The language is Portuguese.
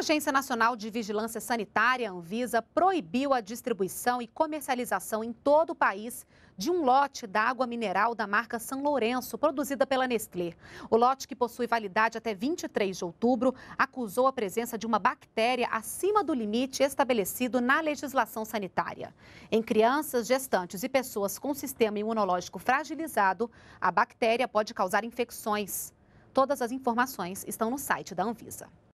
A Agência Nacional de Vigilância Sanitária, Anvisa, proibiu a distribuição e comercialização em todo o país de um lote da água mineral da marca São Lourenço, produzida pela Nestlé. O lote, que possui validade até 23 de outubro, acusou a presença de uma bactéria acima do limite estabelecido na legislação sanitária. Em crianças, gestantes e pessoas com sistema imunológico fragilizado, a bactéria pode causar infecções. Todas as informações estão no site da Anvisa.